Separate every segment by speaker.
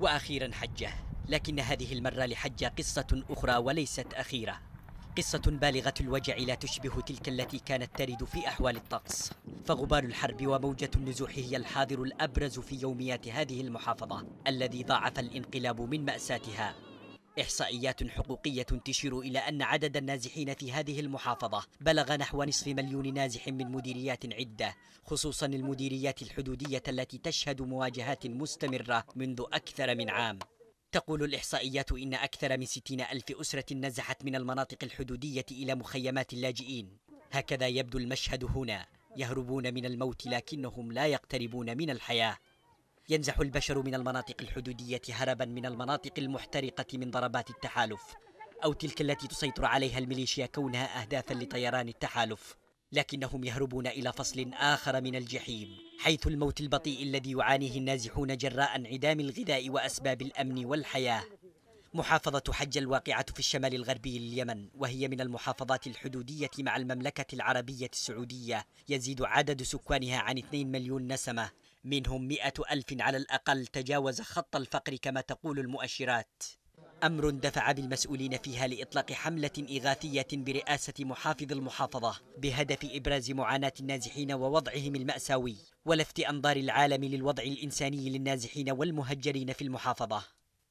Speaker 1: وأخيرا حجة لكن هذه المرة لحجة قصة أخرى وليست أخيرة قصة بالغة الوجع لا تشبه تلك التي كانت ترد في أحوال الطقس فغبار الحرب وموجة النزوح هي الحاضر الأبرز في يوميات هذه المحافظة الذي ضاعف الانقلاب من مأساتها إحصائيات حقوقية تشير إلى أن عدد النازحين في هذه المحافظة بلغ نحو نصف مليون نازح من مديريات عدة خصوصا المديريات الحدودية التي تشهد مواجهات مستمرة منذ أكثر من عام تقول الإحصائيات إن أكثر من 60 ألف أسرة نزحت من المناطق الحدودية إلى مخيمات اللاجئين هكذا يبدو المشهد هنا يهربون من الموت لكنهم لا يقتربون من الحياة ينزح البشر من المناطق الحدودية هربا من المناطق المحترقة من ضربات التحالف أو تلك التي تسيطر عليها الميليشيا كونها أهدافا لطيران التحالف لكنهم يهربون إلى فصل آخر من الجحيم حيث الموت البطيء الذي يعانيه النازحون جراء انعدام الغذاء وأسباب الأمن والحياة محافظة حج الواقعة في الشمال الغربي لليمن وهي من المحافظات الحدودية مع المملكة العربية السعودية يزيد عدد سكانها عن 2 مليون نسمة منهم مئة ألف على الأقل تجاوز خط الفقر كما تقول المؤشرات أمر دفع بالمسؤولين فيها لإطلاق حملة إغاثية برئاسة محافظ المحافظة بهدف إبراز معاناة النازحين ووضعهم المأساوي ولفت أنظار العالم للوضع الإنساني للنازحين والمهجرين في المحافظة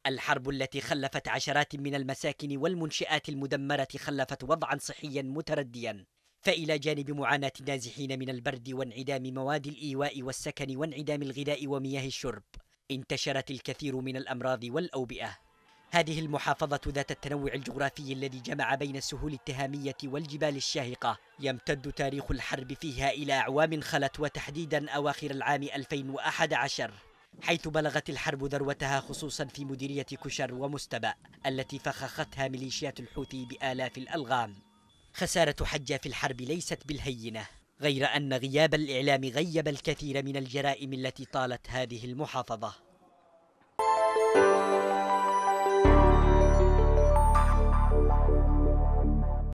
Speaker 1: الحرب التي خلفت عشرات من المساكن والمنشآت المدمرة خلفت وضعا صحيا مترديا فإلى جانب معاناة النازحين من البرد وانعدام مواد الإيواء والسكن وانعدام الغذاء ومياه الشرب انتشرت الكثير من الأمراض والأوبئة هذه المحافظة ذات التنوع الجغرافي الذي جمع بين السهول التهامية والجبال الشاهقة يمتد تاريخ الحرب فيها إلى أعوام خلت وتحديدا أواخر العام 2011 حيث بلغت الحرب ذروتها خصوصا في مديرية كشر ومستبأ التي فخختها ميليشيات الحوثي بآلاف الألغام خسارة حجة في الحرب ليست بالهينة غير أن غياب الإعلام غيب الكثير من الجرائم التي طالت هذه المحافظة